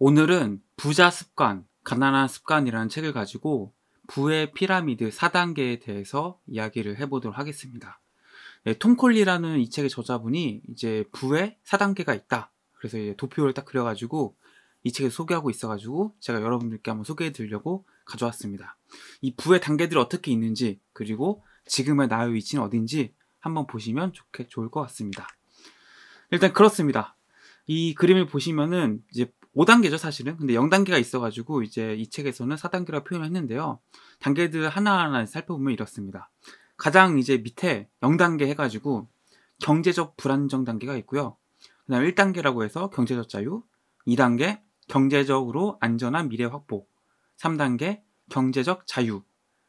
오늘은 부자 습관, 가난한 습관이라는 책을 가지고 부의 피라미드 4단계에 대해서 이야기를 해보도록 하겠습니다. 네, 톰 콜리라는 이 책의 저자분이 이제 부의 4단계가 있다. 그래서 이제 도표를 딱 그려가지고 이 책을 소개하고 있어가지고 제가 여러분들께 한번 소개해 드리려고 가져왔습니다. 이 부의 단계들이 어떻게 있는지 그리고 지금의 나의 위치는 어딘지 한번 보시면 좋게 좋을 것 같습니다. 일단 그렇습니다. 이 그림을 보시면은 이제 5단계죠, 사실은. 근데 0단계가 있어가지고 이제 이 책에서는 4단계라 표현을 했는데요. 단계들 하나하나 살펴보면 이렇습니다. 가장 이제 밑에 0단계 해가지고 경제적 불안정 단계가 있고요. 그 다음 에 1단계라고 해서 경제적 자유, 2단계 경제적으로 안전한 미래 확보, 3단계 경제적 자유,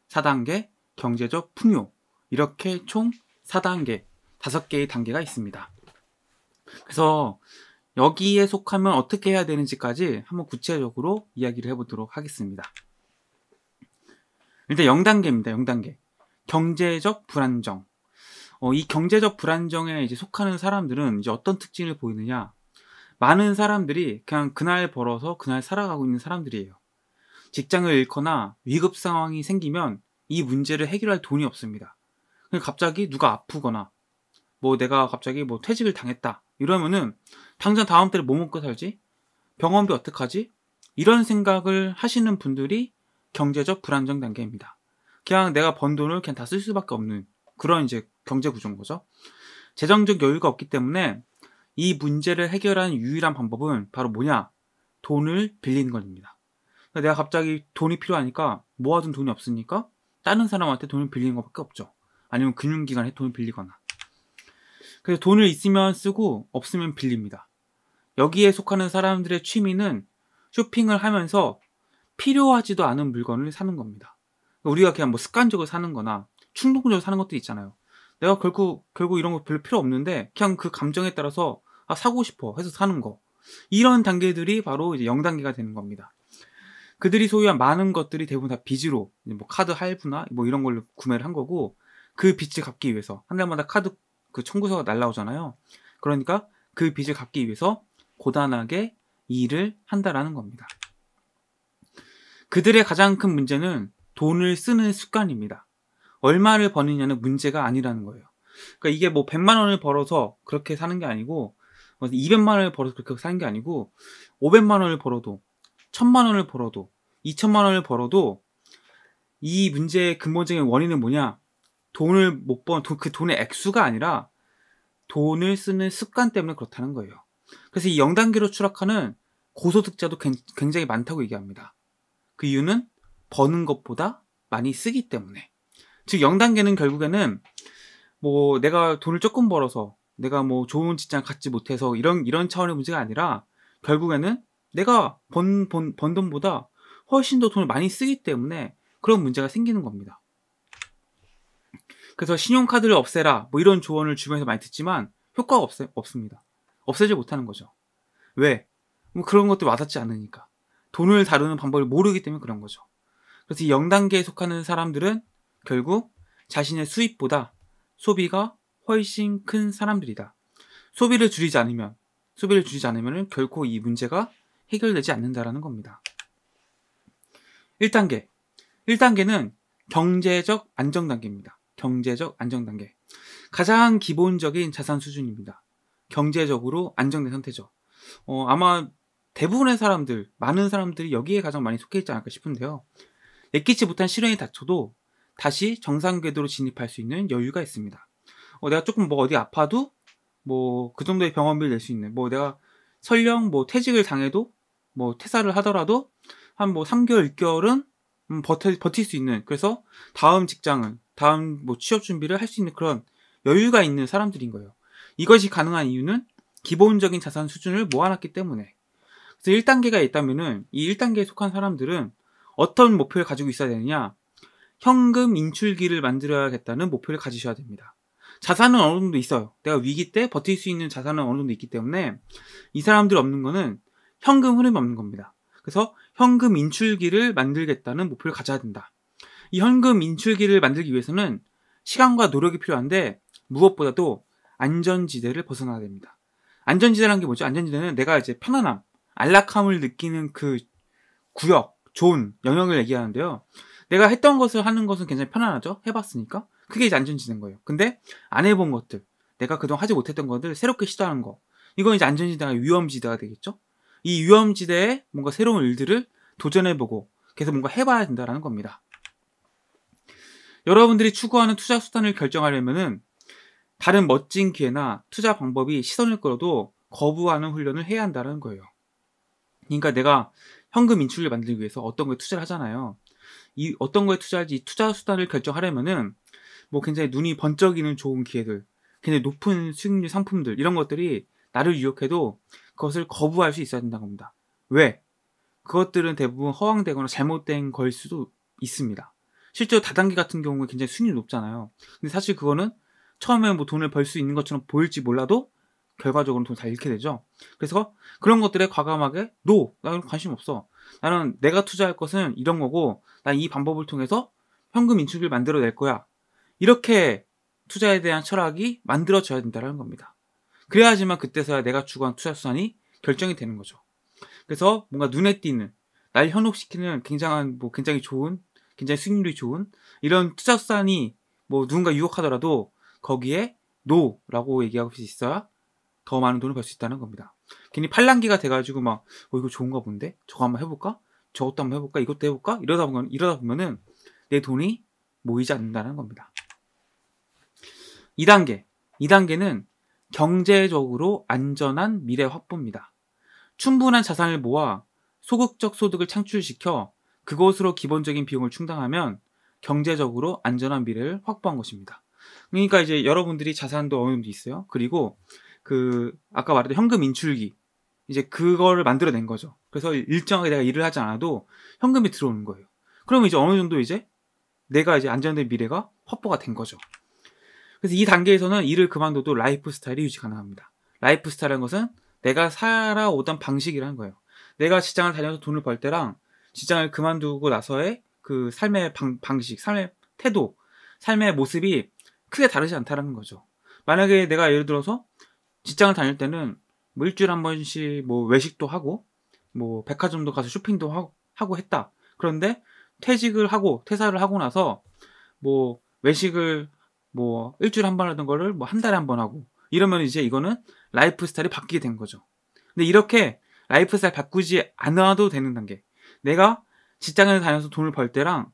4단계 경제적 풍요, 이렇게 총 4단계, 5개의 단계가 있습니다. 그래서 여기에 속하면 어떻게 해야 되는지까지 한번 구체적으로 이야기를 해보도록 하겠습니다. 일단 0단계입니다. 0단계. 경제적 불안정. 어, 이 경제적 불안정에 이제 속하는 사람들은 이제 어떤 특징을 보이느냐. 많은 사람들이 그냥 그날 벌어서 그날 살아가고 있는 사람들이에요. 직장을 잃거나 위급 상황이 생기면 이 문제를 해결할 돈이 없습니다. 갑자기 누가 아프거나 뭐 내가 갑자기 뭐 퇴직을 당했다 이러면은 당장 다음 달에 뭐 먹고 살지? 병원비 어떡하지? 이런 생각을 하시는 분들이 경제적 불안정 단계입니다. 그냥 내가 번 돈을 그냥 다 쓸 수밖에 없는 그런 이제 경제 구조인 거죠. 재정적 여유가 없기 때문에 이 문제를 해결하는 유일한 방법은 바로 뭐냐? 돈을 빌리는 겁니다. 그러니까 내가 갑자기 돈이 필요하니까 모아둔 돈이 없으니까 다른 사람한테 돈을 빌리는 것밖에 없죠. 아니면 금융기관에 돈을 빌리거나. 그래서 돈을 있으면 쓰고 없으면 빌립니다. 여기에 속하는 사람들의 취미는 쇼핑을 하면서 필요하지도 않은 물건을 사는 겁니다. 우리가 그냥 뭐 습관적으로 사는 거나 충동적으로 사는 것도 있잖아요. 내가 결국, 결국 이런 거 별로 필요 없는데 그냥 그 감정에 따라서 아, 사고 싶어 해서 사는 거. 이런 단계들이 바로 이제 0단계가 되는 겁니다. 그들이 소유한 많은 것들이 대부분 다 빚으로 뭐 카드 할부나 뭐 이런 걸로 구매를 한 거고 그 빚을 갚기 위해서 한 달마다 카드 그 청구서가 날라오잖아요. 그러니까 그 빚을 갚기 위해서 고단하게 일을 한다라는 겁니다. 그들의 가장 큰 문제는 돈을 쓰는 습관입니다. 얼마를 버느냐는 문제가 아니라는 거예요. 그러니까 이게 뭐 100만 원을 벌어서 그렇게 사는 게 아니고 200만 뭐 원을 벌어서 그렇게 사는 게 아니고 500만 원을 벌어도 1000만 원을 벌어도 2000만 원을 벌어도 이 문제의 근본적인 원인은 뭐냐? 돈을 못 번, 그 돈의 액수가 아니라 돈을 쓰는 습관 때문에 그렇다는 거예요. 그래서 이영단계로 추락하는 고소득자도 굉장히 많다고 얘기합니다. 그 이유는 버는 것보다 많이 쓰기 때문에. 즉, 영단계는 결국에는 뭐 내가 돈을 조금 벌어서 내가 뭐 좋은 직장 갖지 못해서 이런, 이런 차원의 문제가 아니라 결국에는 내가 번, 번, 번 돈보다 훨씬 더 돈을 많이 쓰기 때문에 그런 문제가 생기는 겁니다. 그래서 신용카드를 없애라 뭐 이런 조언을 주변에서 많이 듣지만 효과가 없애, 없습니다. 없애지 못하는 거죠. 왜? 뭐 그런 것도 와닿지 않으니까. 돈을 다루는 방법을 모르기 때문에 그런 거죠. 그래서 이영단계에 속하는 사람들은 결국 자신의 수입보다 소비가 훨씬 큰 사람들이다. 소비를 줄이지 않으면, 소비를 줄이지 않으면 결코 이 문제가 해결되지 않는다라는 겁니다. 1단계. 1단계는 경제적 안정 단계입니다. 경제적 안정 단계. 가장 기본적인 자산 수준입니다. 경제적으로 안정된 상태죠. 어, 아마 대부분의 사람들, 많은 사람들이 여기에 가장 많이 속해 있지 않을까 싶은데요. 예기치 못한 실현이 닥쳐도 다시 정상 궤도로 진입할 수 있는 여유가 있습니다. 어, 내가 조금 뭐 어디 아파도 뭐 그 정도의 병원비를 낼 수 있는 뭐 내가 설령 뭐 퇴직을 당해도 뭐 퇴사를 하더라도 한 뭐 3개월, 6개월은 음, 버틸, 버틸 수 있는 그래서 다음 직장은 다음 뭐 취업 준비를 할 수 있는 그런 여유가 있는 사람들인 거예요. 이것이 가능한 이유는 기본적인 자산 수준을 모아놨기 때문에. 그래서 1단계가 있다면은 이 1단계에 속한 사람들은 어떤 목표를 가지고 있어야 되느냐? 현금 인출기를 만들어야겠다는 목표를 가지셔야 됩니다. 자산은 어느 정도 있어요. 내가 위기 때 버틸 수 있는 자산은 어느 정도 있기 때문에 이 사람들 없는 거는 현금 흐름이 없는 겁니다. 그래서 현금 인출기를 만들겠다는 목표를 가져야 된다. 이 현금 인출기를 만들기 위해서는 시간과 노력이 필요한데 무엇보다도 안전지대를 벗어나야 됩니다. 안전지대라는 게 뭐죠? 안전지대는 내가 이제 편안함, 안락함을 느끼는 그 구역, 존, 영역을 얘기하는데요. 내가 했던 것을 하는 것은 굉장히 편안하죠? 해봤으니까. 그게 이제 안전지대인 거예요. 근데 안 해본 것들, 내가 그동안 하지 못했던 것들 을 새롭게 시도하는 거. 이건 이제 안전지대가 위험지대가 되겠죠? 이 위험지대에 뭔가 새로운 일들을 도전해보고 계속 뭔가 해봐야 된다라는 겁니다. 여러분들이 추구하는 투자 수단을 결정하려면 다른 멋진 기회나 투자 방법이 시선을 끌어도 거부하는 훈련을 해야 한다는 거예요. 그러니까 내가 현금 인출을 만들기 위해서 어떤 걸 투자를 하잖아요. 이 어떤 걸 투자할지 투자 수단을 결정하려면뭐 굉장히 눈이 번쩍이는 좋은 기회들, 굉장히 높은 수익률 상품들 이런 것들이 나를 유혹해도 그것을 거부할 수 있어야 된다고합니다 왜? 그것들은 대부분 허황되거나 잘못된 걸 수도 있습니다. 실제로 다단계 같은 경우에 굉장히 수 순위 높잖아요. 근데 사실 그거는 처음에 뭐 돈을 벌 수 있는 것처럼 보일지 몰라도 결과적으로 돈다 잃게 되죠. 그래서 그런 것들에 과감하게 노 나는 관심 없어. 나는 내가 투자할 것은 이런 거고 난 이 방법을 통해서 현금 인출을 만들어낼 거야. 이렇게 투자에 대한 철학이 만들어져야 된다는 겁니다. 그래야지만 그때서야 내가 추구한 투자 수단이 결정이 되는 거죠. 그래서 뭔가 눈에 띄는 날 현혹시키는 굉장한 뭐 굉장히 좋은 굉장히 수익률이 좋은 이런 투자 수단이 뭐 누군가 유혹하더라도 거기에 노라고 얘기할 수 있어야 더 많은 돈을 벌 수 있다는 겁니다. 괜히 팔랑기가 돼가지고 막 어, 이거 좋은가 본데 저거 한번 해볼까? 저것도 한번 해볼까? 이것도 해볼까? 이러다 보면 이러다 보면은 내 돈이 모이지 않는다는 겁니다. 2단계. 2단계는 경제적으로 안전한 미래 확보입니다. 충분한 자산을 모아 소극적 소득을 창출시켜 그것으로 기본적인 비용을 충당하면 경제적으로 안전한 미래를 확보한 것입니다. 그러니까 이제 여러분들이 자산도 어느 정도 있어요. 그리고 그 아까 말했던 현금 인출기 이제 그거를 만들어낸 거죠. 그래서 일정하게 내가 일을 하지 않아도 현금이 들어오는 거예요. 그러면 이제 어느 정도 이제 내가 이제 안전된 미래가 확보가 된 거죠. 그래서 이 단계에서는 일을 그만둬도 라이프 스타일이 유지 가능합니다. 라이프 스타일이라는 것은 내가 살아오던 방식이라는 거예요. 내가 직장을 다녀서 돈을 벌 때랑 직장을 그만두고 나서의 그 삶의 방, 방식, 삶의 태도, 삶의 모습이 크게 다르지 않다라는 거죠. 만약에 내가 예를 들어서 직장을 다닐 때는 뭐 일주일에 한 번씩 뭐 외식도 하고 뭐 백화점도 가서 쇼핑도 하 하고 했다. 그런데 퇴직을 하고 퇴사를 하고 나서 뭐 외식을 뭐 일주일에 한 번 하던 거를 뭐 한 달에 한 번 하고 이러면 이제 이거는 라이프 스타일이 바뀌게 된 거죠. 근데 이렇게 라이프 스타일 바꾸지 않아도 되는 단계. 내가 직장을 다녀서 돈을 벌 때랑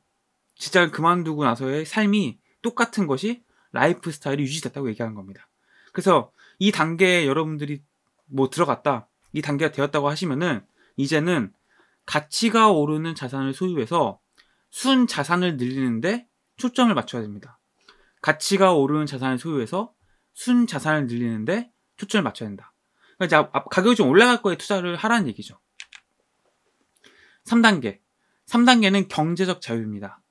직장을 그만두고 나서의 삶이 똑같은 것이 라이프 스타일이 유지됐다고 얘기하는 겁니다. 그래서 이 단계에 여러분들이 뭐 들어갔다, 이 단계가 되었다고 하시면은 이제는 가치가 오르는 자산을 소유해서 순 자산을 늘리는데 초점을 맞춰야 됩니다. 가치가 오르는 자산을 소유해서 순 자산을 늘리는데 초점을 맞춰야 된다. 그러니까 가격이 좀 올라갈 거에 투자를 하라는 얘기죠. 3단계. 3단계는 경제적 자유입니다.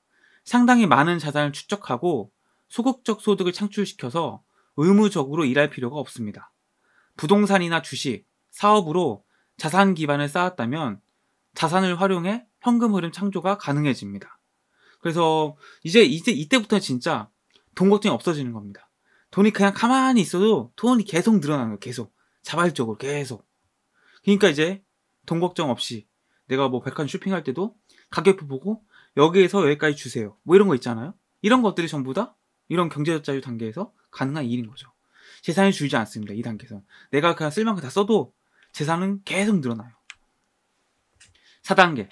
상당히 많은 자산을 축적하고 소극적 소득을 창출시켜서 의무적으로 일할 필요가 없습니다. 부동산이나 주식, 사업으로 자산 기반을 쌓았다면 자산을 활용해 현금 흐름 창조가 가능해집니다. 그래서 이제 이제 이때부터 진짜 돈 걱정이 없어지는 겁니다. 돈이 그냥 가만히 있어도 돈이 계속 늘어나는 거예요. 계속 자발적으로 계속. 그러니까 이제 돈 걱정 없이 내가 뭐 백화점 쇼핑할 때도 가격표 보고 여기에서 여기까지 주세요. 뭐 이런 거 있잖아요. 이런 것들이 전부 다 이런 경제적 자유 단계에서 가능한 일인 거죠. 재산이 줄지 않습니다. 이 단계에서. 내가 그냥 쓸 만큼 다 써도 재산은 계속 늘어나요. 4단계.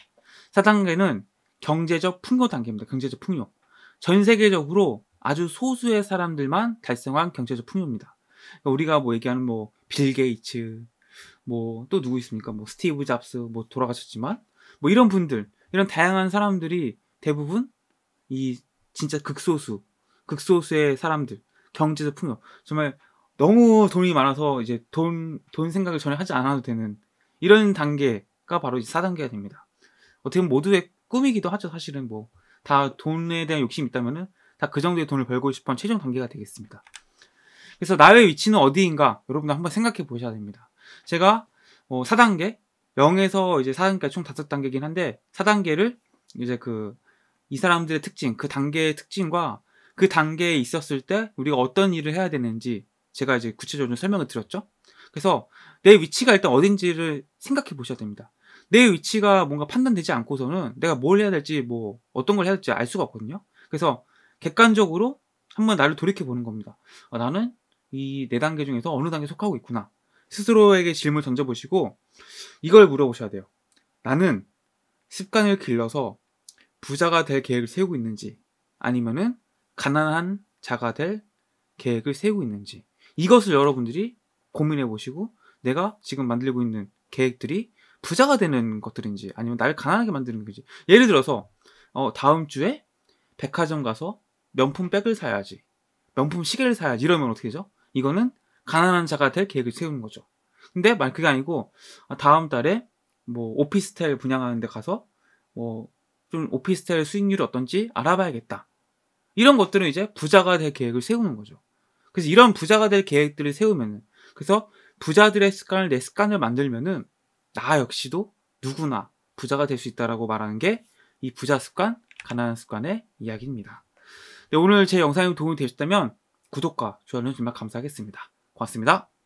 4단계는 경제적 풍요 단계입니다. 경제적 풍요. 전 세계적으로 아주 소수의 사람들만 달성한 경제적 풍요입니다. 그러니까 우리가 뭐 얘기하는 뭐 빌 게이츠, 뭐또 누구 있습니까? 뭐 스티브 잡스 뭐 돌아가셨지만 뭐 이런 분들 이런 다양한 사람들이 대부분 이 진짜 극소수 극소수의 사람들 경제적 풍요 정말 너무 돈이 많아서 이제 돈 돈 생각을 전혀 하지 않아도 되는 이런 단계가 바로 이제 4단계가 됩니다. 어떻게 보면 모두의 꿈이기도 하죠. 사실은 뭐 다 돈에 대한 욕심이 있다면은 다 그 정도의 돈을 벌고 싶어 하는 최종 단계가 되겠습니다. 그래서 나의 위치는 어디인가 여러분들 한번 생각해 보셔야 됩니다. 제가 어, 4단계 0에서 이제 4단계까지 총 5단계긴 한데 4단계를 이제 그 이 사람들의 특징, 그 단계의 특징과 그 단계에 있었을 때 우리가 어떤 일을 해야 되는지 제가 이제 구체적으로 설명을 드렸죠. 그래서 내 위치가 일단 어딘지를 생각해 보셔야 됩니다. 내 위치가 뭔가 판단되지 않고서는 내가 뭘 해야 될지 뭐 어떤 걸 해야 될지 알 수가 없거든요. 그래서 객관적으로 한번 나를 돌이켜 보는 겁니다. 아, 나는 이네 단계 중에서 어느 단계 속하고 있구나. 스스로에게 질문 을 던져보시고 이걸 물어보셔야 돼요. 나는 습관을 길러서 부자가 될 계획을 세우고 있는지 아니면은 가난한 자가 될 계획을 세우고 있는지 이것을 여러분들이 고민해 보시고 내가 지금 만들고 있는 계획들이 부자가 되는 것들인지 아니면 나를 가난하게 만드는 건지 예를 들어서 어, 다음 주에 백화점 가서 명품 백을 사야지 명품 시계를 사야지 이러면 어떻게 되죠? 이거는 가난한 자가 될 계획을 세우는 거죠. 근데 말 그게 아니고 아, 다음 달에 뭐 오피스텔 분양하는 데 가서 뭐 좀 오피스텔 수익률이 어떤지 알아봐야겠다. 이런 것들은 이제 부자가 될 계획을 세우는 거죠. 그래서 이런 부자가 될 계획들을 세우면은 그래서 부자들의 습관을 내 습관을 만들면은 나 역시도 누구나 부자가 될 수 있다라고 말하는 게 이 부자 습관, 가난한 습관의 이야기입니다. 네, 오늘 제 영상이 도움이 되셨다면 구독과 좋아요는 정말 감사하겠습니다. 고맙습니다.